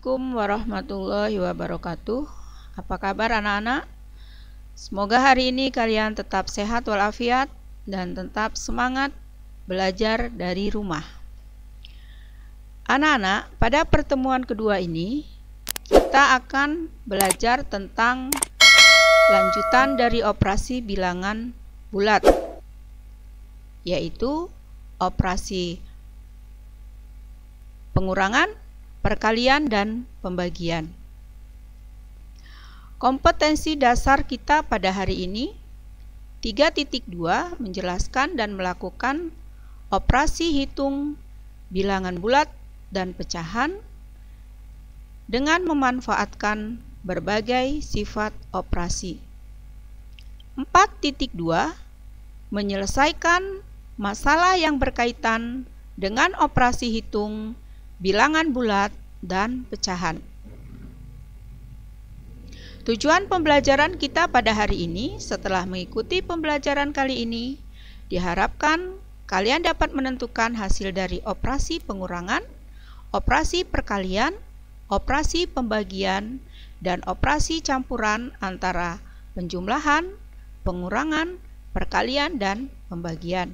Assalamualaikum warahmatullahi wabarakatuh. Apa kabar anak-anak? Semoga hari ini kalian tetap sehat walafiat dan tetap semangat belajar dari rumah. Anak-anak, pada pertemuan kedua ini kita akan belajar tentang lanjutan dari operasi bilangan bulat yaitu operasi pengurangan perkalian dan pembagian. Kompetensi dasar kita pada hari ini 3.2 menjelaskan dan melakukan operasi hitung bilangan bulat dan pecahan dengan memanfaatkan berbagai sifat operasi. 4.2 menyelesaikan masalah yang berkaitan dengan operasi hitung bilangan bulat, dan pecahan. Tujuan pembelajaran kita pada hari ini, setelah mengikuti pembelajaran kali ini, diharapkan kalian dapat menentukan hasil dari operasi pengurangan, operasi perkalian, operasi pembagian, dan operasi campuran antara penjumlahan, pengurangan, perkalian, dan pembagian.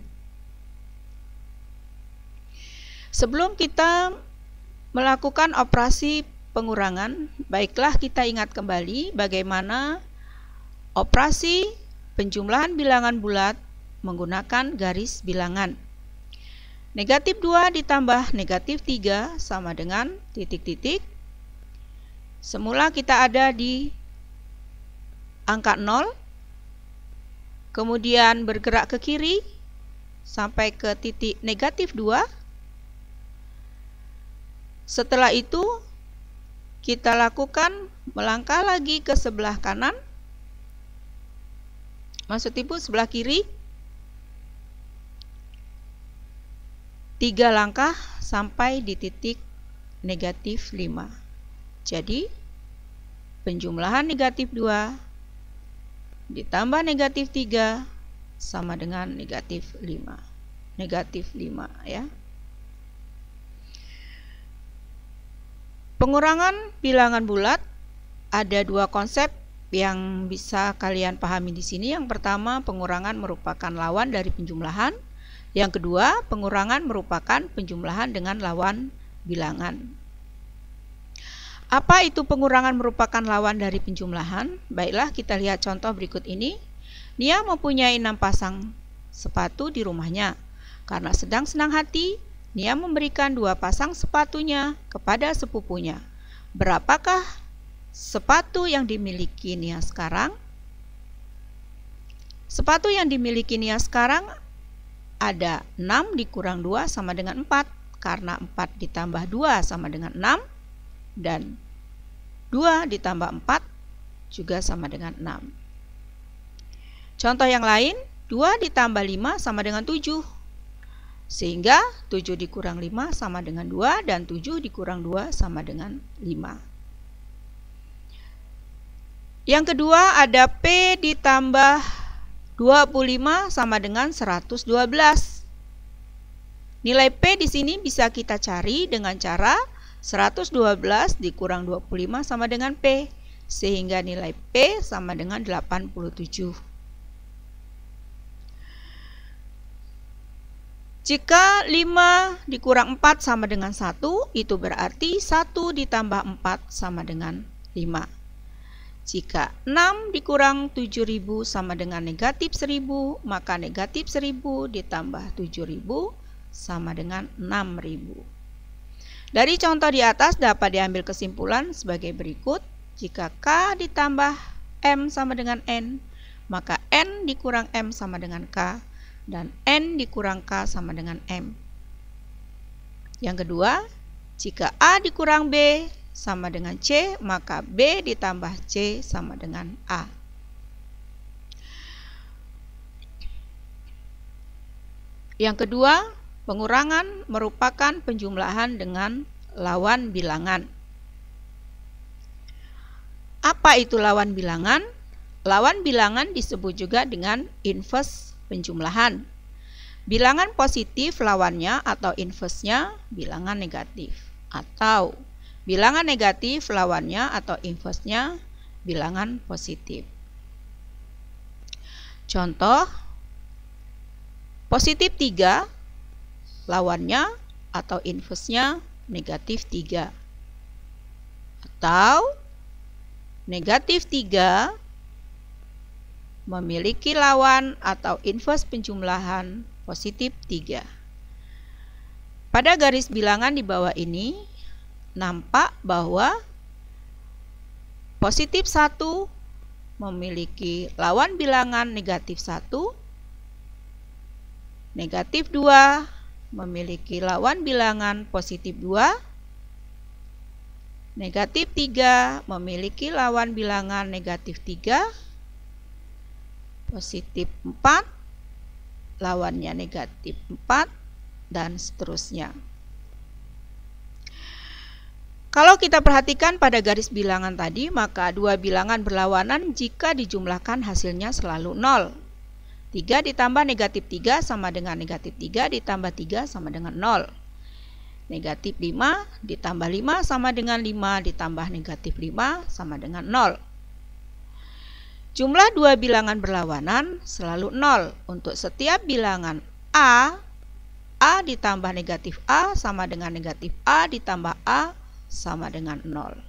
Sebelum kita melakukan operasi pengurangan, baiklah kita ingat kembali bagaimana operasi penjumlahan bilangan bulat menggunakan garis bilangan. Negatif 2 ditambah negatif 3 sama dengan titik-titik. Semula kita ada di angka 0, kemudian bergerak ke kiri sampai ke titik negatif 2, setelah itu, kita lakukan melangkah lagi ke sebelah kanan. Maksud Ibu sebelah kiri. Tiga langkah sampai di titik negatif 5. Jadi, penjumlahan negatif 2 ditambah negatif 3 sama dengan negatif 5. Negatif 5 ya. Pengurangan bilangan bulat ada dua konsep yang bisa kalian pahami di sini. Yang pertama, pengurangan merupakan lawan dari penjumlahan. Yang kedua, pengurangan merupakan penjumlahan dengan lawan bilangan. Apa itu pengurangan merupakan lawan dari penjumlahan? Baiklah, kita lihat contoh berikut ini. Nia mempunyai enam pasang sepatu di rumahnya. Karena sedang senang hati, Nia memberikan dua pasang sepatunya kepada sepupunya. Berapakah sepatu yang dimiliki Nia sekarang? Sepatu yang dimiliki Nia sekarang ada 6 dikurang 2 sama dengan 4 karena 4 ditambah 2 sama dengan 6 dan 2 ditambah 4 juga sama dengan 6. Contoh yang lain, 2 ditambah 5 sama dengan 7. Sehingga 7 dikurang 5 sama dengan 2 dan 7 dikurang 2 sama dengan 5. Yang kedua ada P ditambah 25 sama dengan 112. Nilai P di sini bisa kita cari dengan cara 112 dikurang 25 sama dengan P. Sehingga nilai P sama dengan 87. Jika 5 dikurang 4 sama dengan 1, itu berarti 1 ditambah 4 sama dengan 5. Jika 6 dikurang 7000 sama dengan negatif 1000, maka negatif 1000 ditambah 7000 sama dengan 6000. Dari contoh di atas dapat diambil kesimpulan sebagai berikut. Jika K ditambah M sama dengan N, maka N dikurang M sama dengan K, dan N dikurang K sama dengan M. Yang kedua, jika A dikurang B sama dengan C, maka B ditambah C sama dengan A. Yang kedua, pengurangan merupakan penjumlahan dengan lawan bilangan. Apa itu lawan bilangan? Lawan bilangan disebut juga dengan inverse penjumlahan. Bilangan positif lawannya atau inversnya bilangan negatif atau bilangan negatif lawannya atau inversnya bilangan positif. Contoh positif 3 lawannya atau inversnya negatif 3 atau negatif 3 memiliki lawan atau inverse penjumlahan positif 3. Pada garis bilangan di bawah ini, nampak bahwa positif 1 memiliki lawan bilangan negatif 1, negatif 2 memiliki lawan bilangan positif 2, Negatif 3 memiliki lawan bilangan negatif 3 positif 4, lawannya negatif 4, dan seterusnya. Kalau kita perhatikan pada garis bilangan tadi, maka dua bilangan berlawanan jika dijumlahkan hasilnya selalu 0. 3 ditambah negatif 3 sama dengan negatif 3 ditambah 3 sama dengan 0. Negatif 5 ditambah 5 sama dengan 5 ditambah negatif 5 sama dengan 0. Jumlah dua bilangan berlawanan selalu nol Untuk setiap bilangan A, A ditambah negatif A sama dengan negatif A ditambah A sama dengan nol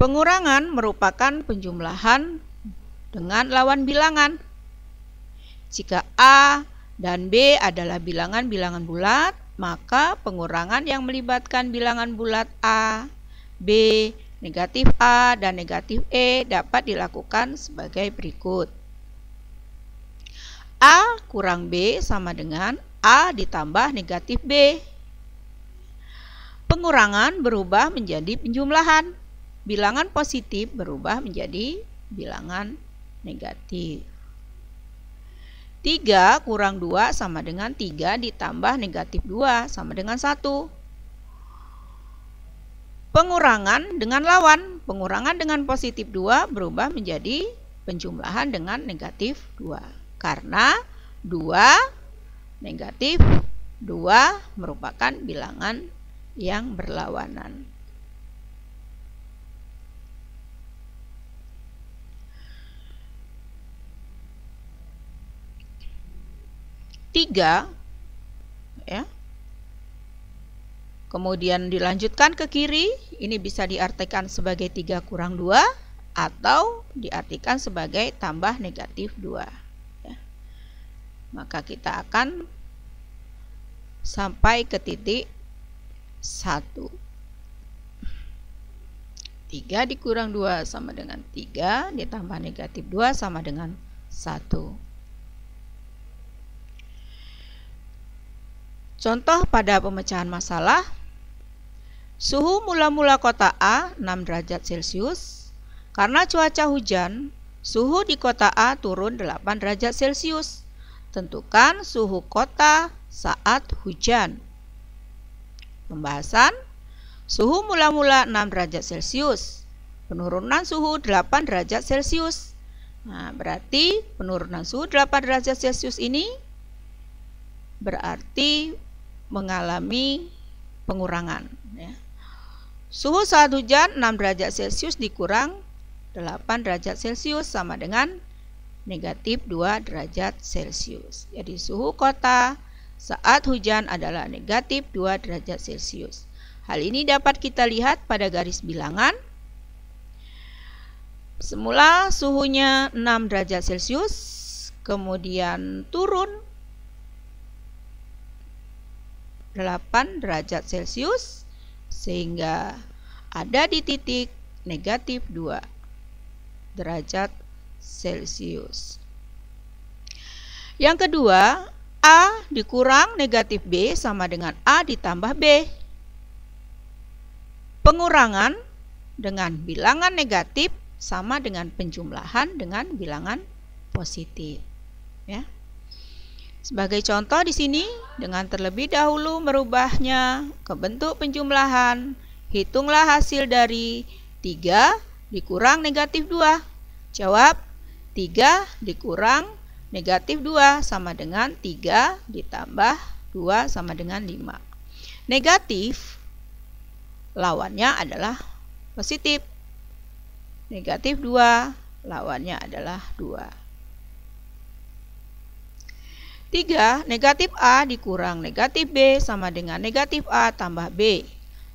Pengurangan merupakan penjumlahan dengan lawan bilangan. Jika A dan B adalah bilangan-bilangan bulat, maka pengurangan yang melibatkan bilangan bulat A, B, negatif A dan negatif E dapat dilakukan sebagai berikut. A kurang B sama dengan A ditambah negatif B. Pengurangan berubah menjadi penjumlahan. Bilangan positif berubah menjadi bilangan negatif. 3 kurang 2 sama dengan 3 ditambah negatif 2 sama dengan 1 pengurangan dengan lawan. Pengurangan dengan positif 2 berubah menjadi penjumlahan dengan negatif 2. Karena 2 negatif 2 merupakan bilangan yang berlawanan. Tiga, ya, Kemudian dilanjutkan ke kiri, ini bisa diartikan sebagai 3 kurang 2 atau diartikan sebagai tambah negatif 2. Ya. Maka kita akan sampai ke titik 1. 3 dikurang 2 sama dengan 3, ditambah negatif 2 sama dengan 1. Contoh pada pemecahan masalah Suhu mula-mula kota A 6 derajat Celcius. Karena cuaca hujan, suhu di kota A turun 8 derajat Celcius. Tentukan suhu kota saat hujan. Pembahasan Suhu mula-mula 6 derajat Celcius. Penurunan suhu 8 derajat Celcius. Nah, berarti penurunan suhu 8 derajat Celcius ini berarti mengalami pengurangan. Suhu saat hujan 6 derajat Celcius dikurang 8 derajat Celcius sama dengan negatif 2 derajat Celcius. Jadi suhu kota saat hujan adalah negatif 2 derajat Celcius. Hal ini dapat kita lihat pada garis bilangan. Semula suhunya 6 derajat Celcius, kemudian turun 8 derajat Celcius, sehingga ada di titik negatif 2 derajat Celcius. Yang kedua, A dikurang negatif B sama dengan A ditambah B. Pengurangan dengan bilangan negatif sama dengan penjumlahan dengan bilangan positif. Ya. Sebagai contoh di sini, dengan terlebih dahulu merubahnya ke bentuk penjumlahan, hitunglah hasil dari 3 dikurang negatif 2. Jawab, 3 dikurang negatif 2 sama dengan 3 ditambah 2 sama dengan 5. Negatif lawannya adalah positif. Negatif 2 lawannya adalah 2. 3. Negatif A dikurang negatif B sama dengan negatif A tambah B.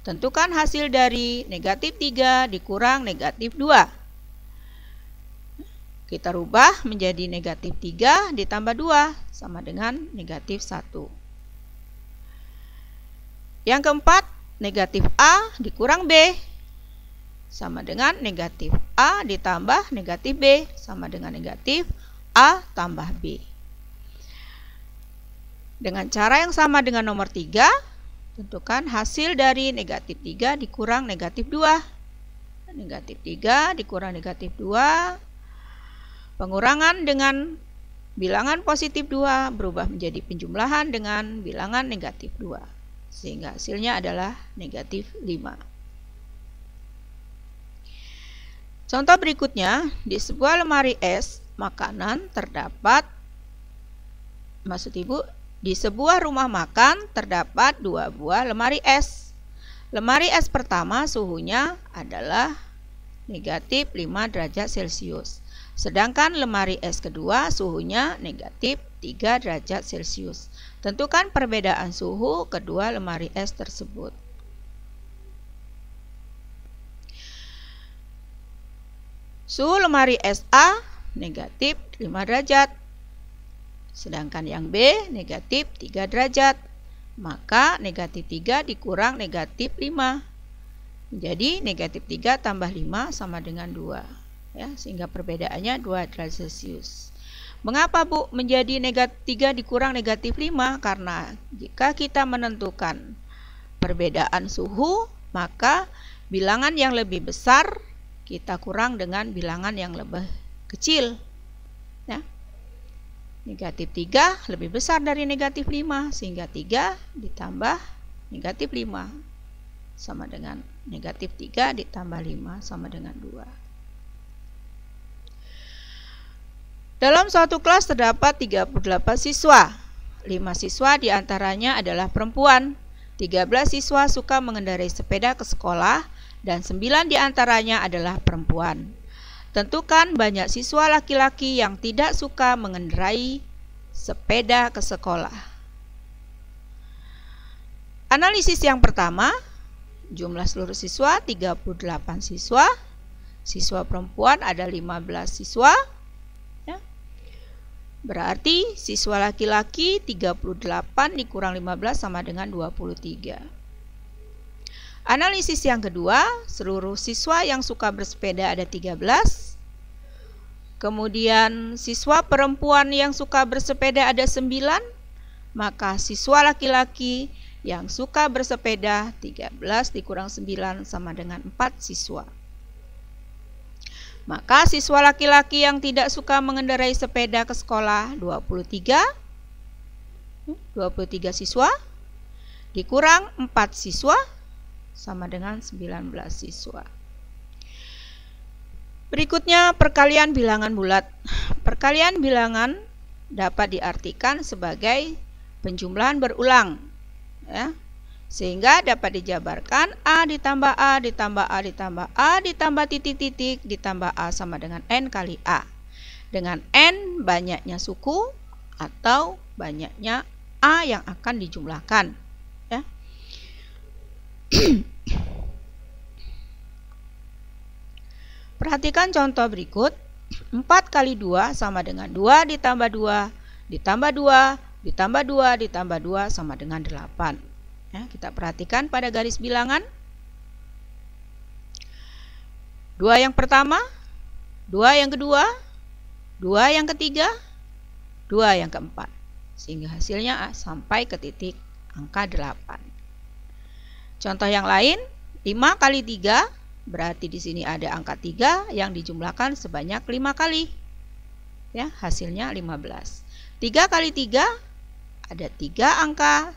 Tentukan hasil dari negatif 3 dikurang negatif 2. Kita rubah menjadi negatif 3 ditambah 2 sama dengan negatif 1. Yang keempat, negatif A dikurang B sama dengan negatif A ditambah negatif B sama dengan negatif A tambah B. Dengan cara yang sama dengan nomor 3, tentukan hasil dari negatif 3 dikurang negatif 2. Negatif 3 dikurang negatif 2. Pengurangan dengan bilangan positif 2 berubah menjadi penjumlahan dengan bilangan negatif 2. Sehingga hasilnya adalah negatif 5. Contoh berikutnya, di sebuah lemari es makanan terdapat maksud Ibu di sebuah rumah makan terdapat dua buah lemari es. Lemari es pertama suhunya adalah negatif 5 derajat Celcius. Sedangkan lemari es kedua suhunya negatif 3 derajat Celcius. Tentukan perbedaan suhu kedua lemari es tersebut. Suhu lemari es A negatif 5 derajat, Sedangkan yang B negatif 3 derajat. Maka negatif 3 dikurang negatif 5. Jadi negatif 3 tambah 5 sama dengan 2. Ya, sehingga perbedaannya 2 derajat Celcius. Mengapa Bu menjadi negatif 3 dikurang negatif 5? Karena jika kita menentukan perbedaan suhu, maka bilangan yang lebih besar kita kurang dengan bilangan yang lebih kecil Negatif 3 lebih besar dari negatif 5, sehingga 3 ditambah negatif 5 sama dengan negatif 3 ditambah 5 sama dengan 2. Dalam suatu kelas terdapat 38 siswa. 5 siswa diantaranya adalah perempuan. 13 siswa suka mengendarai sepeda ke sekolah dan 9 diantaranya adalah perempuan. Tentukan banyak siswa laki-laki yang tidak suka mengendarai sepeda ke sekolah. Analisis yang pertama, jumlah seluruh siswa 38 siswa, siswa perempuan ada 15 siswa. Ya. Berarti siswa laki-laki 38 dikurang 15 sama dengan 23. Analisis yang kedua, seluruh siswa yang suka bersepeda ada 13. Kemudian siswa perempuan yang suka bersepeda ada 9, maka siswa laki-laki yang suka bersepeda 13 dikurang 9 sama dengan 4 siswa. Maka siswa laki-laki yang tidak suka mengendarai sepeda ke sekolah 23 23 hmm, siswa dikurang 4 siswa sama dengan 19 siswa. Berikutnya perkalian bilangan bulat. Perkalian bilangan dapat diartikan sebagai penjumlahan berulang. Ya. Sehingga dapat dijabarkan A ditambah A ditambah A ditambah A ditambah titik-titik ditambah A sama dengan N kali A. Dengan N banyaknya suku atau banyaknya A yang akan dijumlahkan. Perhatikan contoh berikut. 4 kali 2 sama dengan 2 ditambah 2, ditambah 2, ditambah 2, ditambah 2 sama dengan 8. Ya, kita perhatikan pada garis bilangan. 2 yang pertama, 2 yang kedua, 2 yang ketiga, 2 yang keempat. Sehingga hasilnya sampai ke titik angka 8. Contoh yang lain, 5 kali 3 berarti di sini ada angka 3 yang dijumlahkan sebanyak 5 kali. Ya, hasilnya 15. 3 kali 3 ada 3 angka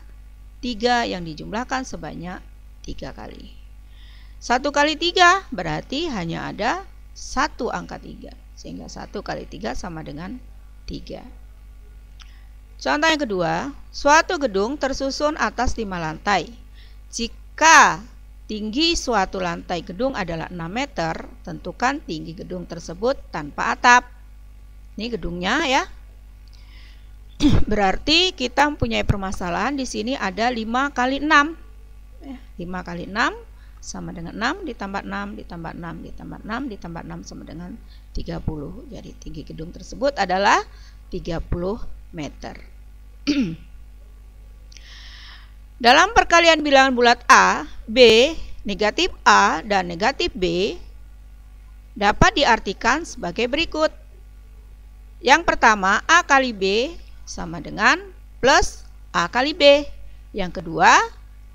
3 yang dijumlahkan sebanyak 3 kali. 1 kali 3 berarti hanya ada 1 angka 3. Sehingga 1 kali 3 sama dengan 3. Contoh yang kedua, suatu gedung tersusun atas 5 lantai. Jika K. Tinggi suatu lantai gedung adalah 6 meter, tentukan tinggi gedung tersebut tanpa atap. Ini gedungnya ya. Berarti kita mempunyai permasalahan di sini ada 5 kali 6. 5 kali 6 sama dengan 6 ditambah 6 ditambah 6 ditambah 6 ditambah 6 sama dengan 30. Jadi tinggi gedung tersebut adalah 30 meter. Dalam perkalian bilangan bulat A, B, negatif A, dan negatif B dapat diartikan sebagai berikut. Yang pertama, A kali B sama dengan plus A kali B. Yang kedua,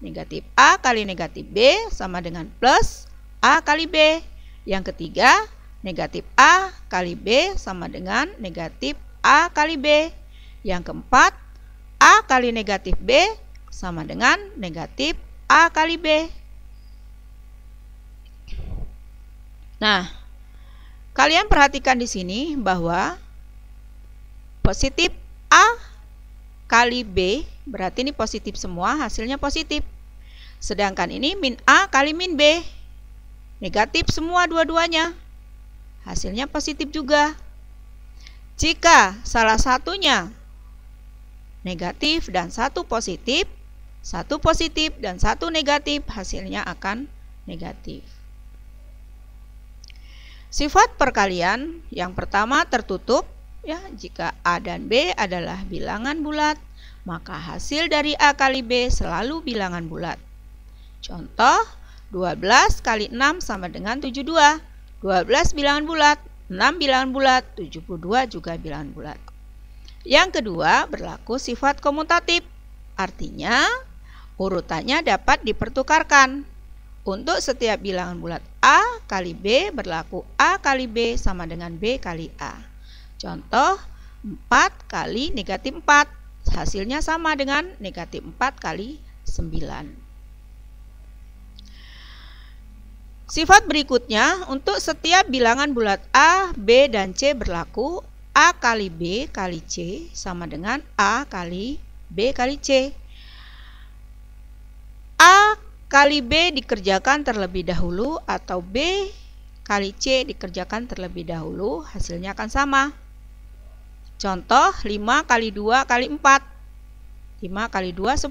negatif A kali negatif B sama dengan plus A kali B. Yang ketiga, negatif A kali B sama dengan negatif A kali B. Yang keempat, A kali negatif B sama dengan negatif A kali B. Nah, kalian perhatikan di sini bahwa positif A kali B berarti ini positif semua, hasilnya positif. Sedangkan ini min A kali min B. Negatif semua dua-duanya. Hasilnya positif juga. Jika salah satunya negatif dan satu positif, satu positif dan satu negatif, hasilnya akan negatif. Sifat perkalian yang pertama tertutup, ya, jika A dan B adalah bilangan bulat, maka hasil dari A kali B selalu bilangan bulat. Contoh, 12 kali 6 sama dengan 72. 12 bilangan bulat, 6 bilangan bulat, 72 juga bilangan bulat. Yang kedua, berlaku sifat komutatif. Artinya, Urutannya dapat dipertukarkan. Untuk setiap bilangan bulat A kali B berlaku A kali B sama dengan B kali A. Contoh 4 kali negatif 4 hasilnya sama dengan negatif 4 kali 9. Sifat berikutnya, untuk setiap bilangan bulat A, B, dan C berlaku A kali B kali C sama dengan A kali B kali C. A kali B dikerjakan terlebih dahulu atau B kali C dikerjakan terlebih dahulu, hasilnya akan sama. Contoh 5 kali 2 kali 4. 5 kali 2 10.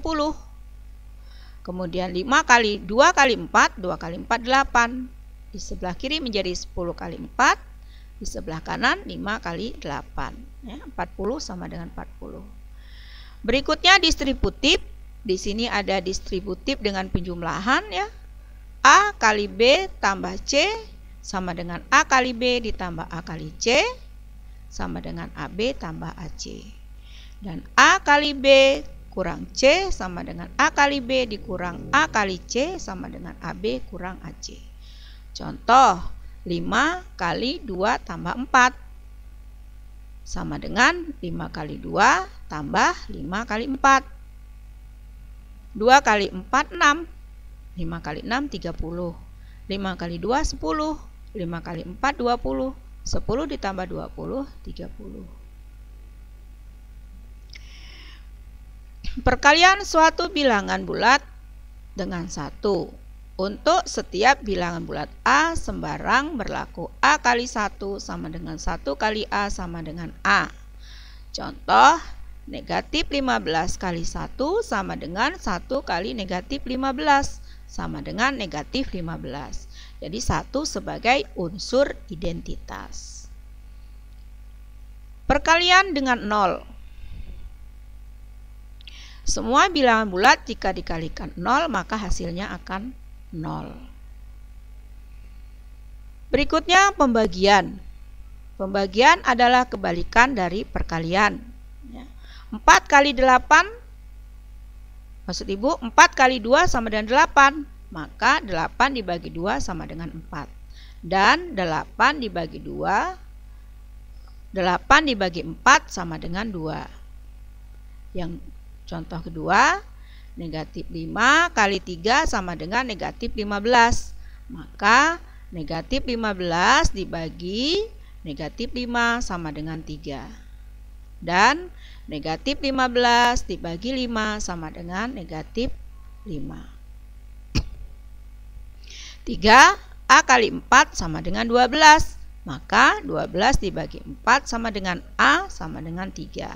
Kemudian 5 kali 2 kali 4, 2 kali 4 8. Di sebelah kiri menjadi 10 kali 4, di sebelah kanan 5 kali 8. Ya, 40 sama dengan 40. Berikutnya distributif di sini ada distributif dengan penjumlahan ya. A kali B tambah C sama dengan A kali B ditambah A kali C sama dengan AB tambah AC. Dan A kali B kurang C sama dengan A kali B dikurang A kali C sama dengan AB kurang AC. Contoh, 5 kali 2 tambah 4 sama dengan 5 kali 2 tambah 5 kali 4. 2 kali 4, 6. 5 kali 6, 30. 5 kali 2, 10. 5 kali 4, 20. 10 ditambah 20, 30. Perkalian suatu bilangan bulat dengan satu. Untuk setiap bilangan bulat A, sembarang berlaku A kali 1 sama dengan 1 kali A sama dengan A. Contoh, Negatif 15 kali 1 sama dengan 1 kali negatif 15 sama dengan negatif 15. Jadi 1 sebagai unsur identitas. Perkalian dengan 0. Semua bilangan bulat jika dikalikan 0 maka hasilnya akan 0. Berikutnya pembagian. Pembagian adalah kebalikan dari perkalian. 4 kali 8 maksud ibu 4 kali 2 sama dengan 8 maka 8 dibagi 2 sama dengan 4 dan 8 dibagi 2 8 dibagi 4 sama dengan 2 yang contoh kedua negatif 5 kali 3 sama dengan negatif 15 maka negatif 15 dibagi negatif 5 sama dengan 3 dan negatif Negatif 15 dibagi 5 sama dengan negatif 5. 3 A kali 4 sama dengan 12 Maka 12 dibagi 4 sama dengan A sama dengan 3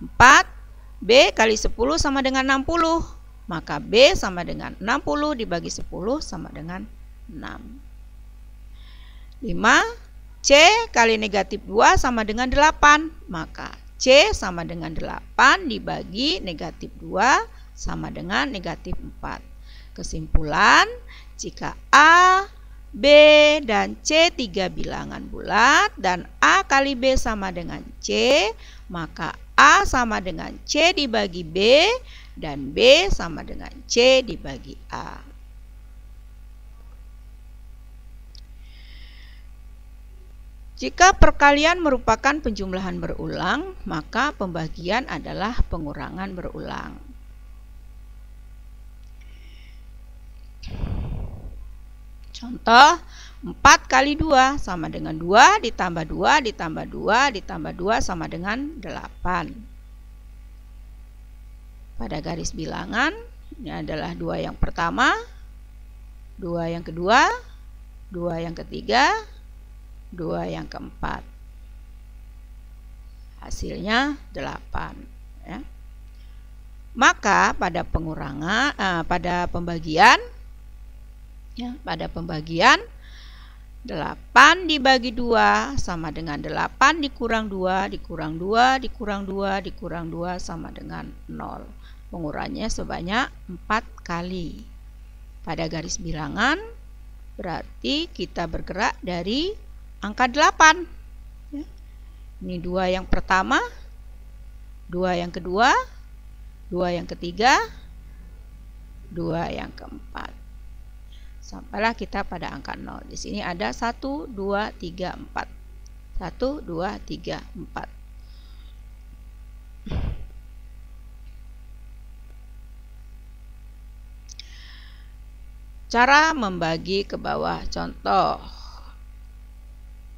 4 B kali 10 sama dengan 60 Maka B sama dengan 60 dibagi 10 sama dengan 6 5 C kali negatif 2 sama dengan 8 Maka sama dengan 8 dibagi negatif 2 sama dengan negatif 4. Kesimpulan, jika A, B, dan C tiga bilangan bulat dan A kali B sama dengan C, maka A sama dengan C dibagi B dan B sama dengan C dibagi A. Jika perkalian merupakan penjumlahan berulang, maka pembagian adalah pengurangan berulang. Contoh, 4 kali 2 sama dengan 2 ditambah 2 ditambah 2 ditambah 2 sama dengan 8. Pada garis bilangan, ini adalah 2 yang pertama, 2 yang kedua, 2 yang ketiga, 2 yang keempat hasilnya 8 ya. maka pada pengurangan eh, pada pembagian ya, pada pembagian 8 dibagi 2 sama dengan 8 dikurang 2 dikurang 2 dikurang 2 dikurang 2 sama dengan 0 pengurangannya sebanyak 4 kali pada garis bilangan berarti kita bergerak dari angka 8. Ya. Ini dua yang pertama, dua yang kedua, dua yang ketiga, dua yang keempat. Sampailah kita pada angka 0. Di sini ada 1, 2, 3, 4. 1, 2, 3, 4. Cara membagi ke bawah contoh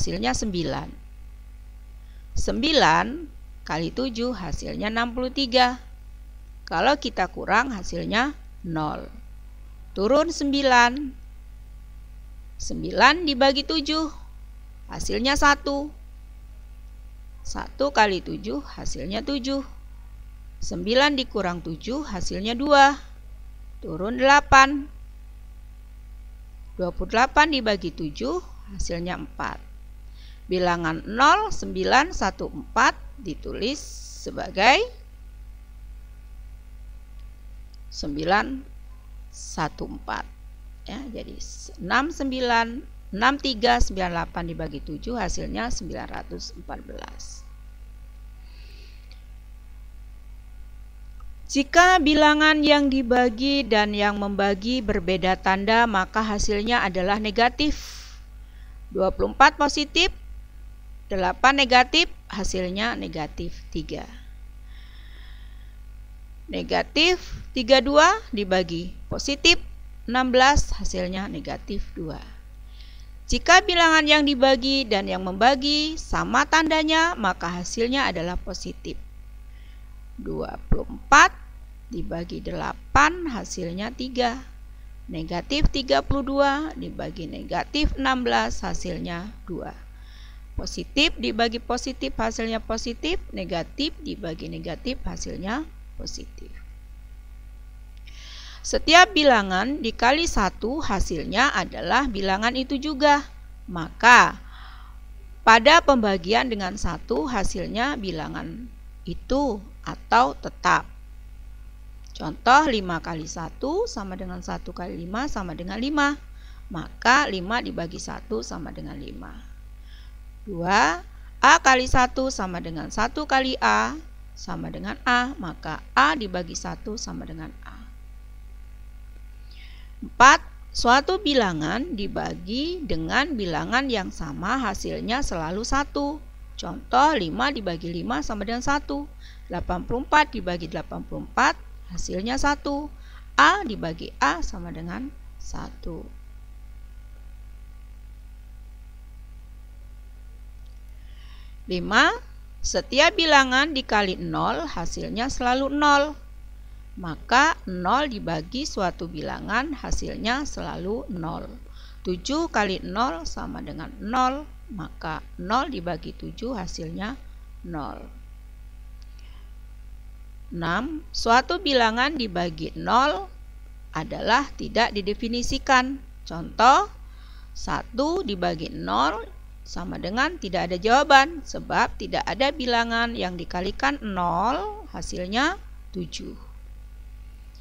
hasilnya 9. 9 kali 7 hasilnya 63. Kalau kita kurang hasilnya 0. Turun 9. 9 dibagi 7 hasilnya 1. 1 kali 7 hasilnya 7. 9 dikurang 7 hasilnya 2. Turun 8. 28 dibagi 7 hasilnya 4 bilangan 0914 ditulis sebagai 914 ya jadi 69 6398 dibagi 7 hasilnya 914. Jika bilangan yang dibagi dan yang membagi berbeda tanda, maka hasilnya adalah negatif. 24 positif, 8 negatif, hasilnya negatif 3. Negatif 32 dibagi positif 16, hasilnya negatif 2. Jika bilangan yang dibagi dan yang membagi sama tandanya, maka hasilnya adalah positif. 24 dibagi 8 hasilnya 3. Negatif 32 dibagi negatif 16 hasilnya 2. Positif dibagi positif hasilnya positif, negatif dibagi negatif hasilnya positif. Setiap bilangan dikali satu hasilnya adalah bilangan itu juga. Maka pada pembagian dengan satu hasilnya bilangan itu atau tetap. Contoh 5 kali 1 sama dengan 1 kali 5 sama dengan 5. Maka 5 dibagi 1 sama dengan 5. 2. A kali 1 sama dengan 1 kali A sama dengan A. Maka A dibagi 1 sama dengan A. 4. Suatu bilangan dibagi dengan bilangan yang sama hasilnya selalu 1. Contoh 5 dibagi 5 sama dengan 1. 84 dibagi 84 hasilnya 1. A dibagi A sama dengan 1. 5. Setiap bilangan dikali 0 hasilnya selalu 0. Maka 0 dibagi suatu bilangan hasilnya selalu 0. 7 kali 0 sama dengan 0, maka 0 dibagi 7 hasilnya 0. 6. Suatu bilangan dibagi 0 adalah tidak didefinisikan. Contoh, 1 dibagi 0 sama dengan tidak ada jawaban sebab tidak ada bilangan yang dikalikan 0 hasilnya 7.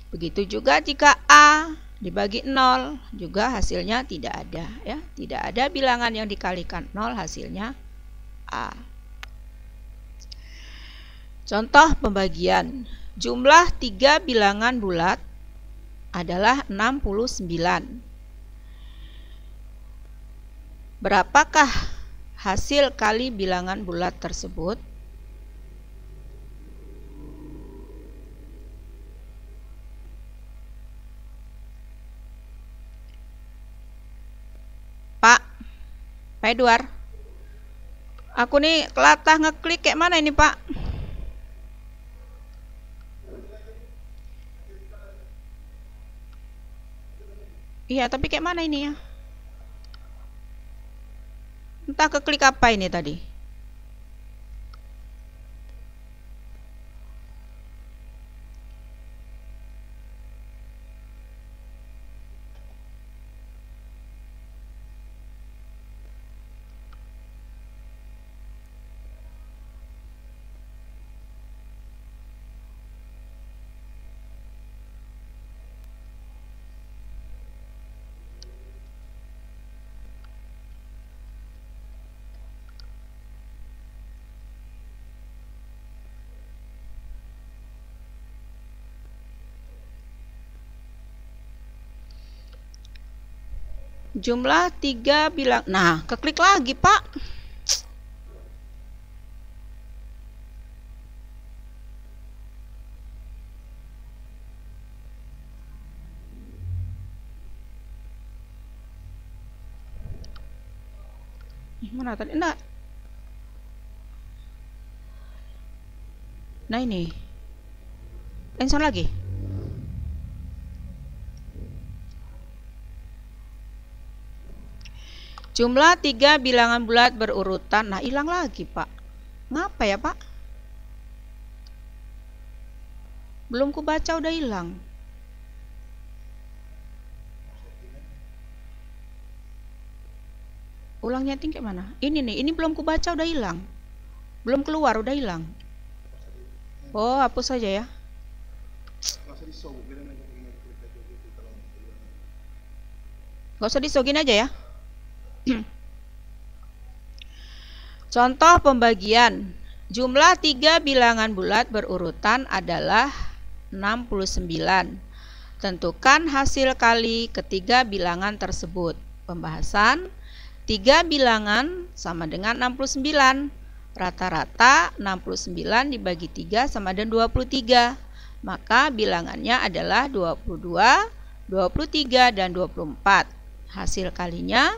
Begitu juga jika A dibagi 0 juga hasilnya tidak ada ya, tidak ada bilangan yang dikalikan 0 hasilnya A. Contoh pembagian. Jumlah 3 bilangan bulat adalah 69. Berapakah hasil kali bilangan bulat tersebut Pak Pak Edward aku nih kelatah ngeklik kayak mana ini Pak Iya, tapi kayak mana ini ya? kita keklik apa ini tadi Jumlah 3 bilang Nah, keklik lagi, Pak. Mana tadi? Enggak. Nah, ini. Enson lagi. Jumlah tiga bilangan bulat berurutan. Nah, hilang lagi, Pak. Ngapa ya, Pak? Belum kubaca udah hilang. Ulangnya tinggi mana? Ini nih, ini belum kubaca udah hilang. Belum keluar udah hilang. Oh, hapus saja ya. Gak usah disogin aja ya. Contoh pembagian Jumlah tiga bilangan bulat berurutan adalah 69. Tentukan hasil kali ketiga bilangan tersebut. Pembahasan tiga bilangan sama dengan 69. Rata-rata 69 dibagi 3 sama dengan 23. Maka bilangannya adalah 22, 23, dan 24. Hasil kalinya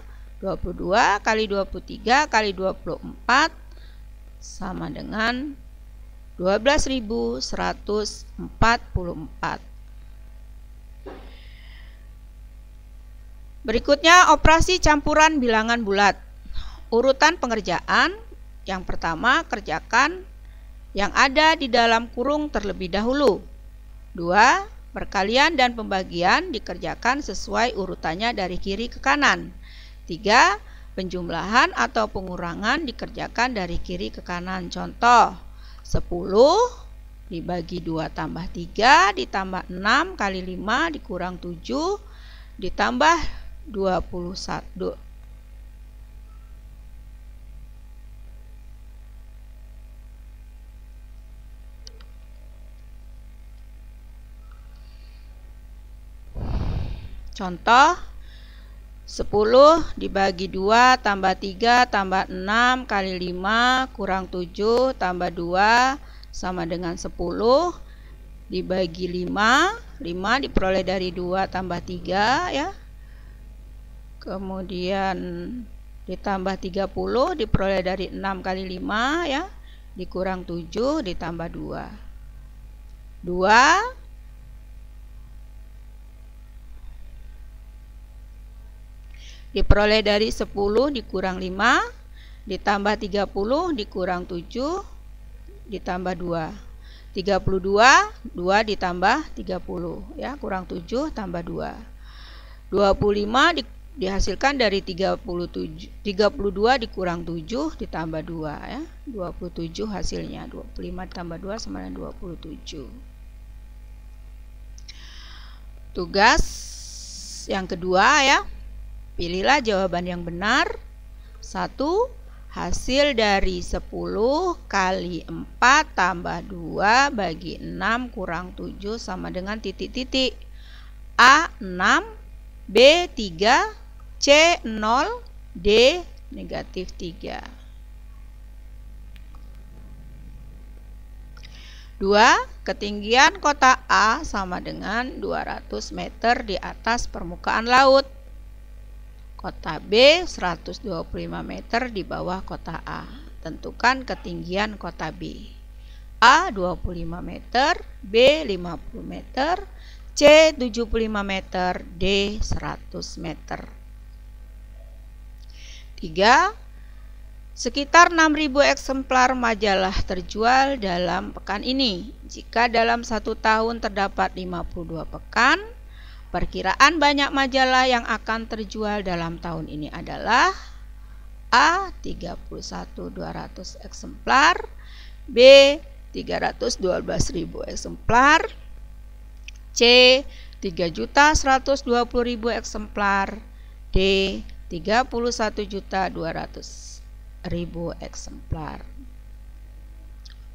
22 kali 23 kali 24 sama dengan 12.144. Berikutnya operasi campuran bilangan bulat. Urutan pengerjaan yang pertama kerjakan yang ada di dalam kurung terlebih dahulu. 2. Perkalian dan pembagian dikerjakan sesuai urutannya dari kiri ke kanan. 3. Penjumlahan atau pengurangan dikerjakan dari kiri ke kanan. Contoh 10 dibagi 2 tambah 3 ditambah 6 kali 5 dikurang 7 ditambah 21 Contoh 10 dibagi 2 tambah 3 tambah 6 kali 5 kurang 7 tambah 2 sama dengan 10 dibagi 5 5 diperoleh dari 2 tambah 3 ya kemudian ditambah 30 diperoleh dari 6 kali 5 ya dikurang 7 ditambah 2 2 diperoleh dari 10 dikurang 5 ditambah 30 dikurang 7 ditambah 2 32 2 ditambah 30 ya kurang 7 tambah 2 25 di, dihasilkan dari 37 32 dikurang 7 ditambah 2 ya 27 hasilnya 25 ditambah 2 sama dengan 27 tugas yang kedua ya Pilihlah jawaban yang benar. 1. Hasil dari 10 kali 4 tambah 2 bagi 6 kurang 7 sama dengan titik-titik. A 6, B 3, C 0, D negatif 3. 2. Ketinggian kota A sama dengan 200 meter di atas permukaan laut. Kota B 125 meter di bawah kota A. Tentukan ketinggian kota B. A 25 meter, B 50 meter, C 75 meter, D 100 meter. 3. Sekitar 6.000 eksemplar majalah terjual dalam pekan ini. Jika dalam satu tahun terdapat 52 pekan, Perkiraan banyak majalah yang akan terjual dalam tahun ini adalah A 31.200 eksemplar, B 312.000 eksemplar, C 3.120.000 eksemplar, D 31.200.000 eksemplar.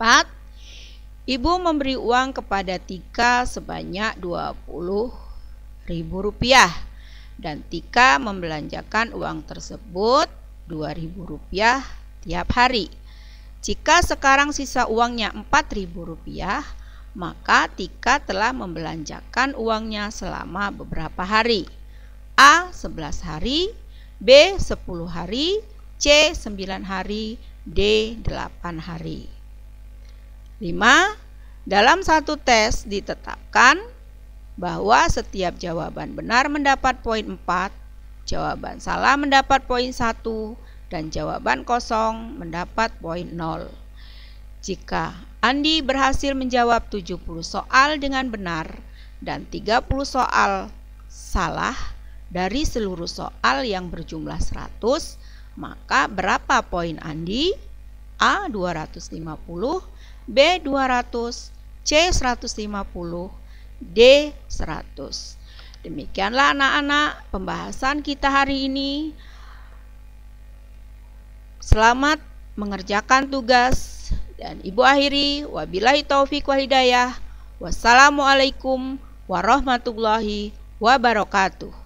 4. Ibu memberi uang kepada Tika sebanyak 20 ribu rupiah dan Tika membelanjakan uang tersebut ribu rupiah tiap hari. Jika sekarang sisa uangnya ribu rupiah, maka Tika telah membelanjakan uangnya selama beberapa hari. A 11 hari, B 10 hari, C 9 hari, D 8 hari. 5. Dalam satu tes ditetapkan bahwa setiap jawaban benar mendapat poin 4, jawaban salah mendapat poin 1, dan jawaban kosong mendapat poin 0. Jika Andi berhasil menjawab 70 soal dengan benar dan 30 soal salah dari seluruh soal yang berjumlah 100, maka berapa poin Andi? A 250, B 200, C 150, D100. Demikianlah anak-anak pembahasan kita hari ini. Selamat mengerjakan tugas dan Ibu akhiri wabillahi taufik wal hidayah. Wassalamualaikum warahmatullahi wabarakatuh.